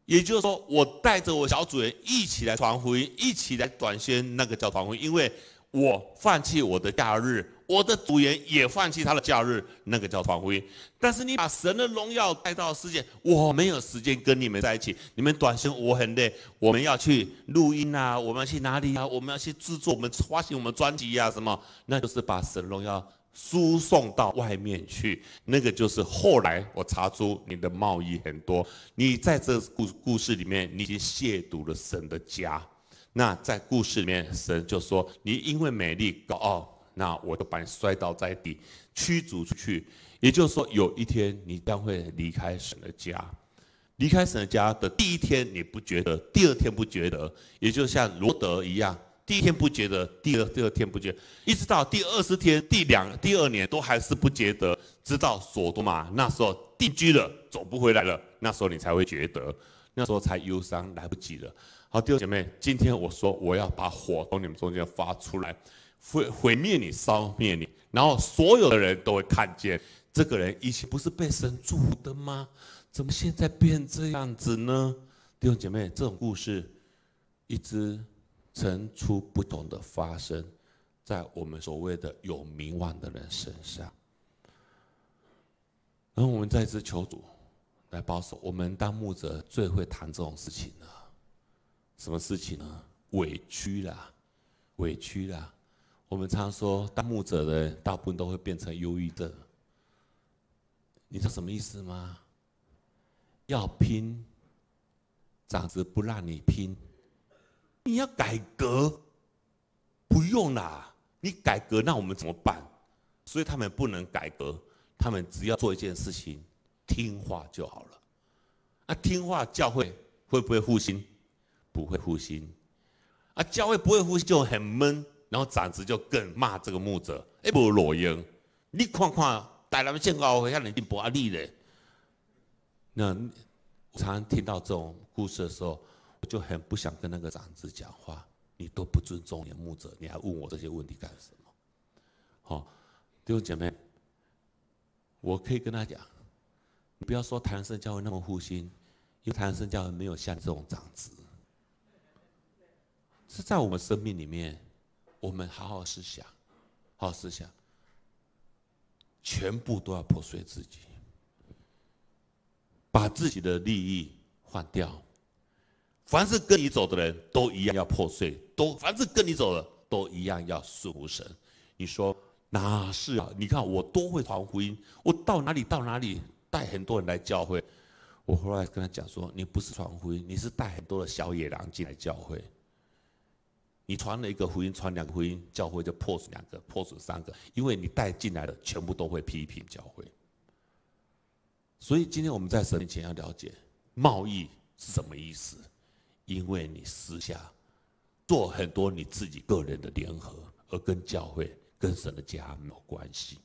也就是说，我带着我小组员一起来传福音，一起来短宣，那个叫传福音，因为我放弃我的假日。我的组员也放弃他的假日，那个叫团徽。但是你把神的荣耀带到世界，我没有时间跟你们在一起。你们短信我很累。我们要去录音啊，我们要去哪里啊？我们要去制作，我们发行我们专辑呀，什么？那就是把神荣耀输送到外面去。那个就是后来我查出你的贸易很多，你在这故故事里面，你已经亵渎了神的家。那在故事里面，神就说你因为美丽高傲。那我就把你摔倒在地，驱逐出去。也就是说，有一天你将会离开神的家。离开神的家的第一天你不觉得，第二天不觉得，也就像罗德一样，第一天不觉得，第二第二天不觉，一直到第二十天、第两第二年都还是不觉得。直到索多玛那时候定居了，走不回来了，那时候你才会觉得，那时候才忧伤，来不及了。好，弟兄姐妹，今天我说我要把火从你们中间发出来。毁毁灭你，烧灭你，然后所有的人都会看见这个人以前不是被神祝福的吗？怎么现在变这样子呢？弟兄姐妹，这种故事一直层出不同的发生在我们所谓的有名望的人身上。然后我们再次求主来保守我们。当牧者最会谈这种事情了，什么事情呢？委屈啦，委屈啦。我们常说，当牧者的大部分都会变成忧郁的。你知道什么意思吗？要拼，长子不让你拼，你要改革，不用啦，你改革那我们怎么办？所以他们不能改革，他们只要做一件事情，听话就好了。啊，听话教会会不会复兴？不会复兴。啊，教会不会复兴就很闷。然后长子就更骂这个牧者，哎，不裸婴，你看看大人们现在还会向人定不压力嘞。那常常听到这种故事的时候，我就很不想跟那个长子讲话。你都不尊重你的牧者，你还问我这些问题干什么？好，弟兄姐妹，我可以跟他讲，你不要说唐僧教会那么护心，因为唐僧教会没有像这种长子，是在我们生命里面。我们好好思想，好好思想，全部都要破碎自己，把自己的利益换掉。凡是跟你走的人都一样要破碎，都凡是跟你走的都一样要顺服神。你说哪是啊？你看我多会传福音，我到哪里到哪里带很多人来教会。我后来跟他讲说，你不是传福音，你是带很多的小野狼进来教会。你传了一个福音，传两个福音，教会就破损两个，破损三个，因为你带进来的全部都会批评教会。所以今天我们在神面前要了解贸易是什么意思，因为你私下做很多你自己个人的联合，而跟教会、跟神的家没有关系。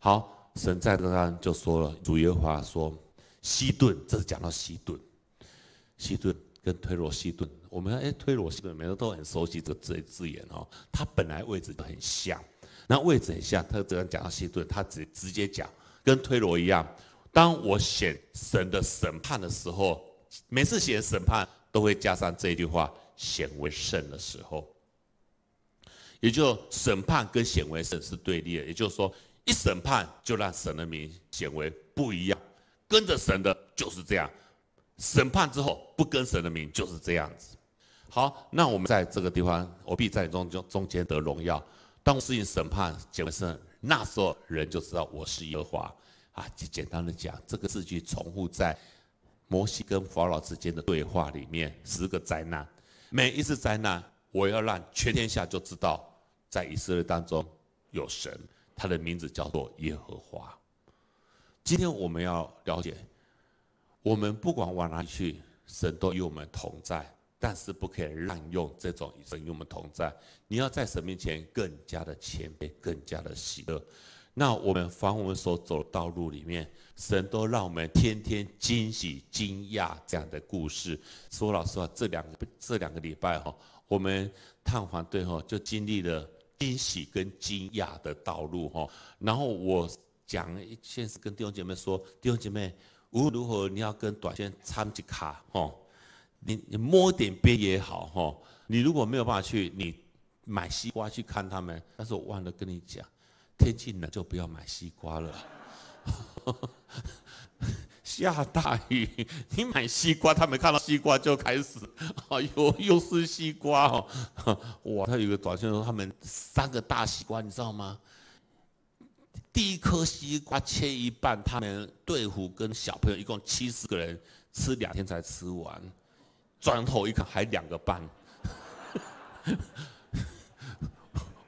好，神在刚刚就说了主耶和华说西顿，这是讲到西顿，西顿跟推罗西顿。我们哎，推罗基本每人都很熟悉这这字字眼哦。他本来位置很像，那位置很像，他这样讲到希顿，他直直接讲跟推罗一样。当我写神的审判的时候，每次写审判都会加上这句话：显为圣的时候，也就审判跟显为圣是对立的。也就是说，一审判就让神的名显为不一样，跟着神的就是这样。审判之后不跟神的名就是这样子。好，那我们在这个地方，我必在中中中间得荣耀。当事情审判，结完们，那时候人就知道我是耶和华啊。简单的讲，这个字句重复在摩西跟法老之间的对话里面，十个灾难，每一次灾难，我要让全天下就知道，在以色列当中有神，他的名字叫做耶和华。今天我们要了解，我们不管往哪里去，神都与我们同在。但是不可以滥用这种神与我们同在，你要在神面前更加的谦卑，更加的喜乐。那我们凡我们所走的道路里面，神都让我们天天惊喜、惊讶这样的故事。说老实话，这两个 (laughs) 这两个礼拜哈，我们探访队吼就经历了惊喜跟惊讶的道路哈。然后我讲，件事跟弟兄姐妹说，弟兄姐妹，无论如何你要跟短线参与卡吼。你你摸点边也好哈。你如果没有办法去，你买西瓜去看他们。但是我忘了跟你讲，天气冷就不要买西瓜了。(laughs) 下大雨，你买西瓜，他们看到西瓜就开始，哎呦，又是西瓜哦。哇，他有个短信说，他们三个大西瓜，你知道吗？第一颗西瓜切一半，他们队伍跟小朋友一共七十个人吃两天才吃完。转头一看，还两个班。(laughs)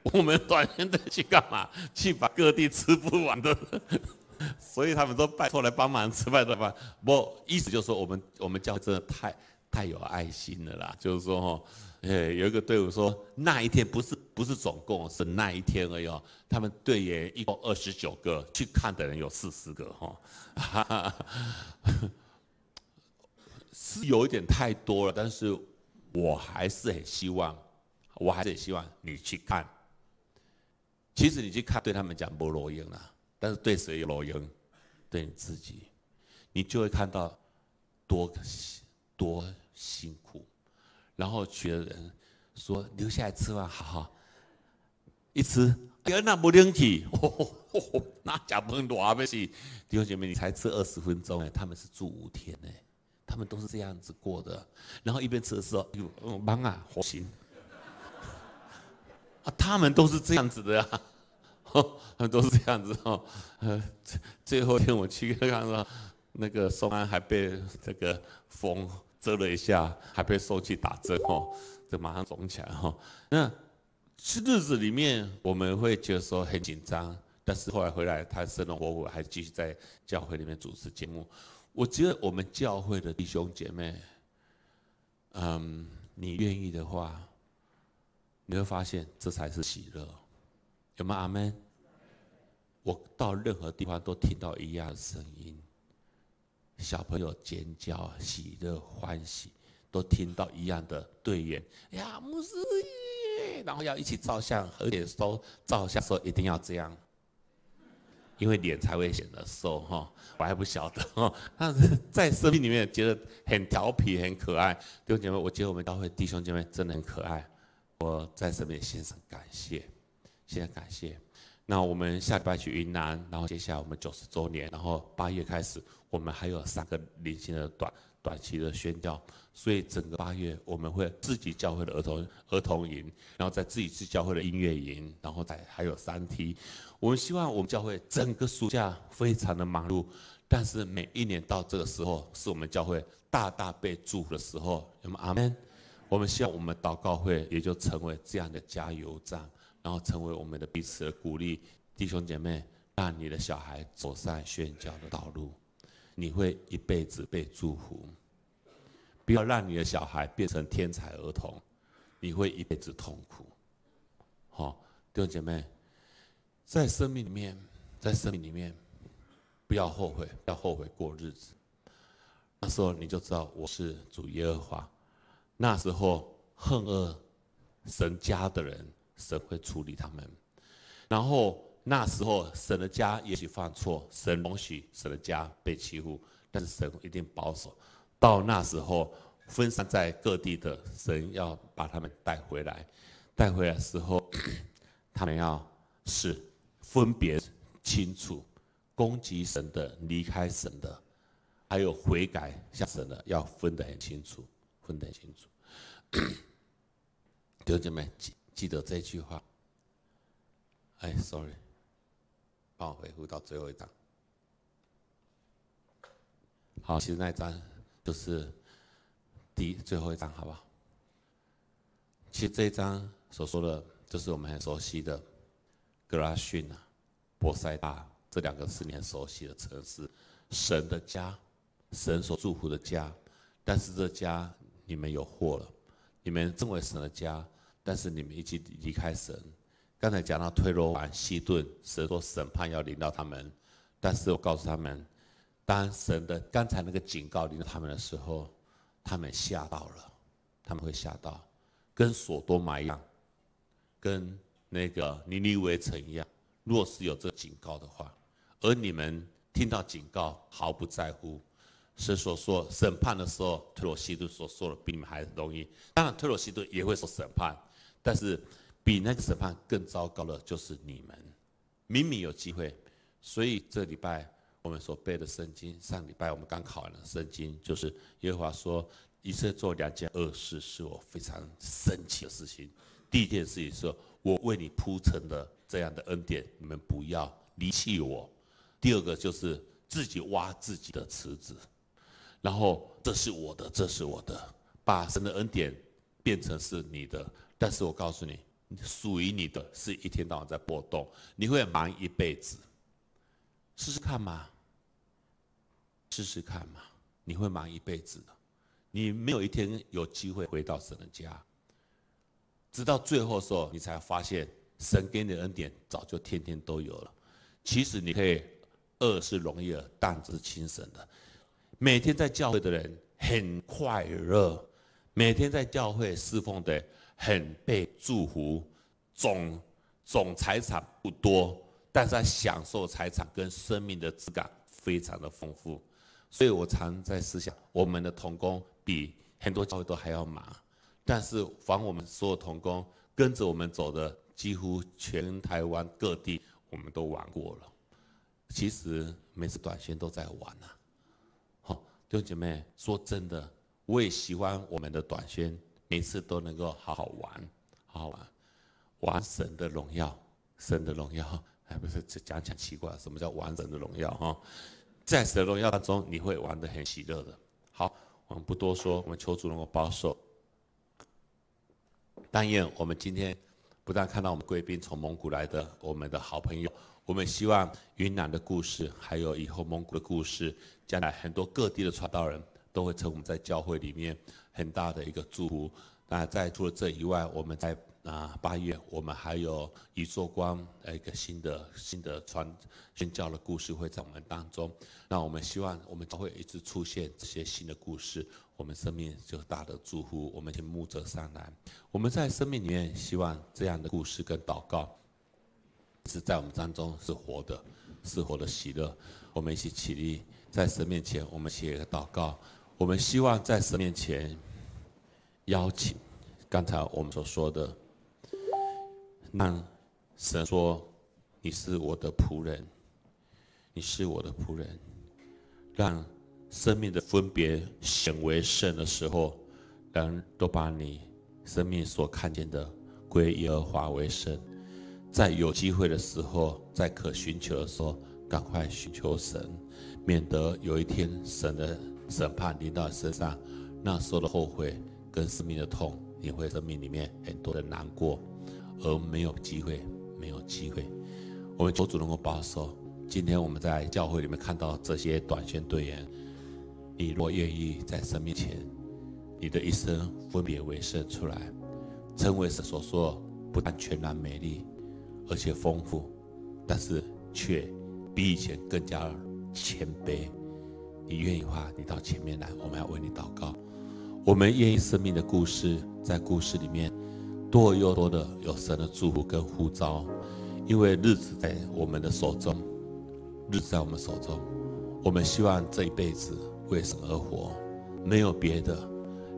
我们短训队去干嘛？去把各地吃不完的，(laughs) 所以他们都拜托来帮忙吃饭的吧。不，意思就是说，我们我们教真的太太有爱心了啦。就是说哈，呃，有一个队伍说那一天不是不是总共，是那一天而已哦。他们队员一共二十九个，去看的人有四十个哈。(laughs) 是有一点太多了，但是我还是很希望，我还是很希望你去看。其实你去看，对他们讲不裸用啊，但是对谁裸用？对你自己，你就会看到多多辛苦，然后觉人说留下来吃饭，好好一吃，那不灵气，(laughs) 那崩不乱，不是弟兄姐妹，你才吃二十分钟哎，他们是住五天哎。他们都是这样子过的，然后一边吃的时候，哟，忙啊，火星 (laughs) 啊！他们都是这样子的呀，(laughs) 都是这样子哦。呃，(laughs) 最后一天我去看到，那个宋安还被这个风蛰了一下，还被送去打针哦，就马上肿起来哦。那日子里面我们会觉得说很紧张，但是后来回来，他生龙活虎，还继续在教会里面主持节目。我觉得我们教会的弟兄姐妹，嗯，你愿意的话，你会发现这才是喜乐，有没有阿门？我到任何地方都听到一样的声音，小朋友尖叫、喜乐、欢喜，都听到一样的队员，哎呀，牧师，然后要一起照相，而且说照相说一定要这样。因为脸才会显得瘦哈，我还不晓得哈。但是在生命里面觉得很调皮、很可爱，弟兄姐妹，我觉得我们教会弟兄姐妹真的很可爱，我在这边先生感谢，先生感谢。那我们下礼拜去云南，然后接下来我们九十周年，然后八月开始，我们还有三个零星的短。短期的宣教，所以整个八月我们会自己教会的儿童儿童营，然后在自己去教会的音乐营，然后再还有三梯。我们希望我们教会整个暑假非常的忙碌，但是每一年到这个时候是我们教会大大被祝福的时候。那么阿门。我们希望我们祷告会也就成为这样的加油站，然后成为我们的彼此的鼓励，弟兄姐妹，让你的小孩走上宣教的道路。你会一辈子被祝福。不要让你的小孩变成天才儿童，你会一辈子痛苦。好，弟兄姐妹，在生命里面，在生命里面，不要后悔，不要后悔过日子。那时候你就知道我是主耶和华。那时候恨恶神家的人，神会处理他们。然后。那时候，神的家也许犯错，神容许神的家被欺负，但是神一定保守。到那时候，分散在各地的神要把他们带回来，带回来时候，(coughs) 他们要是分别清楚，攻击神的、离开神的，还有悔改向神的，要分得很清楚，分得很清楚。(coughs) 弟兄姐妹，记记得这句话？哎，sorry。帮我回复到最后一张。好，其实那一张就是第最后一张，好不好？其实这一张所说的，就是我们很熟悉的格拉逊啊、波塞大这两个是你很熟悉的城市，神的家，神所祝福的家。但是这家你们有祸了，你们正为神的家，但是你们已经离开神。刚才讲到推罗、西顿，神说审判要临到他们，但是我告诉他们，当神的刚才那个警告临到他们的时候，他们吓到了，他们会吓到，跟索多玛一样，跟那个尼尼微城一样。若是有这个警告的话，而你们听到警告毫不在乎，神所说审判的时候，推罗、西顿所说的比你们还容易。当然，推罗、西顿也会受审判，但是。比那个审判更糟糕的就是你们，明明有机会，所以这礼拜我们所背的圣经，上礼拜我们刚考完的圣经，就是耶和华说：一次做两件恶事是我非常生气的事情。第一件事情是我为你铺成的这样的恩典，你们不要离弃我；第二个就是自己挖自己的池子，然后这是我的，这是我的，把神的恩典变成是你的。但是我告诉你。属于你的是一天到晚在波动，你会忙一辈子。试试看嘛，试试看嘛，你会忙一辈子的。你没有一天有机会回到神的家，直到最后的时候，你才发现神给你的恩典早就天天都有了。其实你可以，二是容易担是轻省的，每天在教会的人很快乐，每天在教会侍奉的。很被祝福，总总财产不多，但是他享受财产跟生命的质感非常的丰富，所以我常在思想我们的童工比很多教会都还要忙，但是凡我们所有童工跟着我们走的，几乎全台湾各地我们都玩过了，其实每次短宣都在玩啊，好弟兄姐妹，说真的，我也喜欢我们的短宣。每次都能够好好玩，好好玩，玩神的荣耀，神的荣耀，还不是讲讲奇怪？什么叫玩神的荣耀？哈，在神的荣耀当中，你会玩得很喜乐的。好，我们不多说，我们求主能够保守。但愿我们今天不但看到我们贵宾从蒙古来的，我们的好朋友，我们希望云南的故事，还有以后蒙古的故事，将来很多各地的传道人都会我们在教会里面。很大的一个祝福。那在除了这以外，我们在啊八月，我们还有一座光，呃一个新的新的传宣教的故事会在我们当中。那我们希望我们会一直出现这些新的故事，我们生命就大的祝福。我们请牧者上来，我们在生命里面希望这样的故事跟祷告，是在我们当中是活的，是活的喜乐。我们一起起立，在神面前，我们写一个祷告。我们希望在十年前邀请，刚才我们所说的，让神说你是我的仆人，你是我的仆人，让生命的分别显为圣的时候，人都把你生命所看见的归一而化为圣，在有机会的时候，在可寻求的时候，赶快寻求神，免得有一天神的。审判临到身上，那时候的后悔跟生命的痛，你会生命里面很多的难过，而没有机会，没有机会。我们求主能够保守。今天我们在教会里面看到这些短线队员，你若愿意在神面前，你的一生分别为圣出来，称为神所说，不但全然美丽，而且丰富，但是却比以前更加谦卑。你愿意的话，你到前面来，我们要为你祷告。我们愿意生命的故事，在故事里面多又多的有神的祝福跟呼召，因为日子在我们的手中，日子在我们手中。我们希望这一辈子为神而活，没有别的。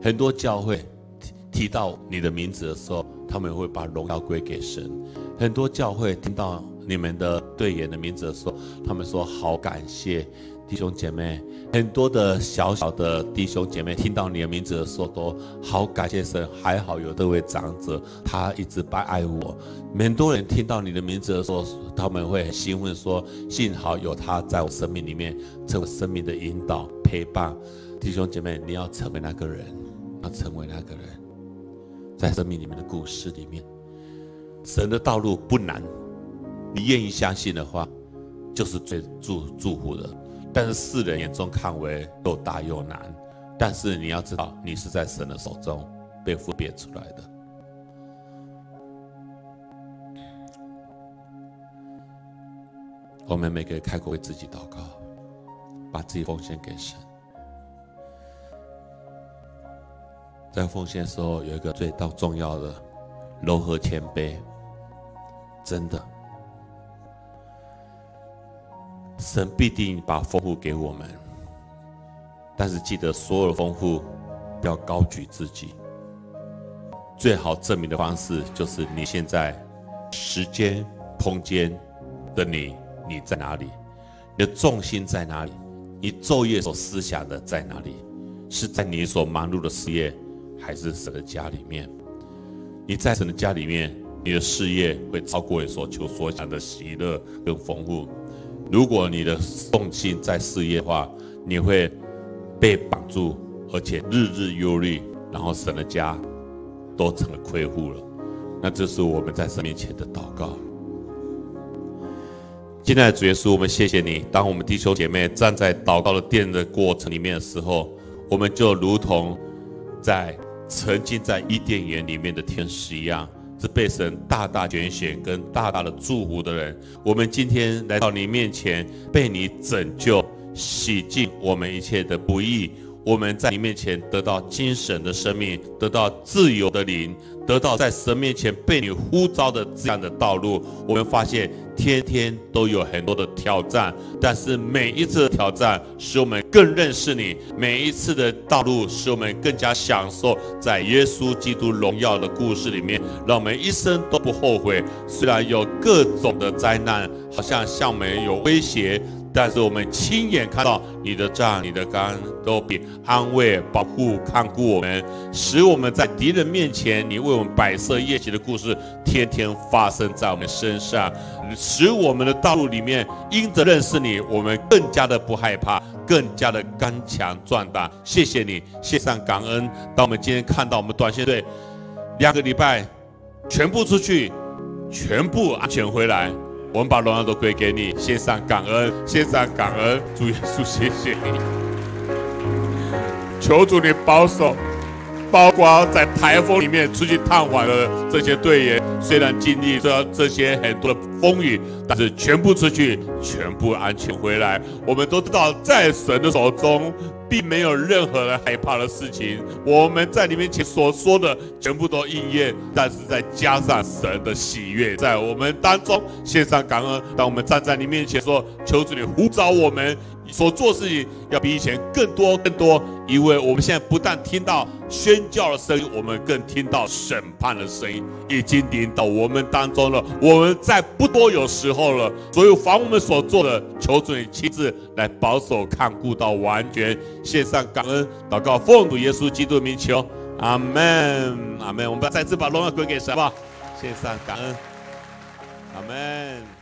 很多教会提提到你的名字的时候，他们会把荣耀归给神。很多教会听到你们的队员的名字的时候，他们说好感谢。弟兄姐妹，很多的小小的弟兄姐妹听到你的名字的时候，都好感谢神，还好有这位长者，他一直爱我。很多人听到你的名字的时候，他们会很兴奋，说幸好有他在我生命里面成为生命的引导陪伴。弟兄姐妹，你要成为那个人，要成为那个人，在生命里面的故事里面，神的道路不难，你愿意相信的话，就是最祝祝福的。但是世人眼中看为又大又难，但是你要知道，你是在神的手中被分别出来的。我们每个人开口为自己祷告，把自己奉献给神。在奉献时候有一个最到重要的，柔和谦卑，真的。神必定把丰富给我们，但是记得所有的丰富要高举自己。最好证明的方式就是你现在时间、空间的你，你在哪里？你的重心在哪里？你昼夜所思想的在哪里？是在你所忙碌的事业，还是神的家里面？你在神的家里面，你的事业会超过你所求所想的喜乐跟丰富。如果你的重心在事业话，你会被绑住，而且日日忧虑，然后神的家都成了亏户了。那这是我们在神面前的祷告。现在的主耶稣，我们谢谢你。当我们弟兄姐妹站在祷告的殿的过程里面的时候，我们就如同在沉浸在伊甸园里面的天使一样。是被神大大拣选跟大大的祝福的人，我们今天来到你面前，被你拯救、洗净我们一切的不易。我们在你面前得到精神的生命，得到自由的灵，得到在神面前被你呼召的这样的道路，我们发现。天天都有很多的挑战，但是每一次的挑战使我们更认识你，每一次的道路使我们更加享受在耶稣基督荣耀的故事里面，让我们一生都不后悔。虽然有各种的灾难，好像向我们有威胁。但是我们亲眼看到你的仗、你的刚，都比安慰、保护、看顾我们，使我们在敌人面前，你为我们摆设宴席的故事天天发生在我们身上，使我们的道路里面因着认识你，我们更加的不害怕，更加的刚强壮大。谢谢你，献上感恩。当我们今天看到我们短线队两个礼拜全部出去，全部安全回来。我们把荣耀都归给你，献上感恩，献上感恩，主耶稣，谢谢你。求主你保守，包括在台风里面出去探访的这些队员，虽然经历这这些很多的风雨，但是全部出去，全部安全回来。我们都知道，在神的手中。并没有任何人害怕的事情，我们在你面前所说的全部都应验。但是再加上神的喜悦在我们当中，献上感恩，当我们站在你面前说：求主你呼召我们所做事情，要比以前更多更多。因为我们现在不但听到宣教的声音，我们更听到审判的声音已经临到我们当中了。我们在不多有时候了，所有凡我们所做的，求主你亲自来保守看顾到完全。献上感恩祷告，奉主耶稣基督名求，阿门，阿门。我们再次把荣耀归给神，吧，献上感恩，阿门。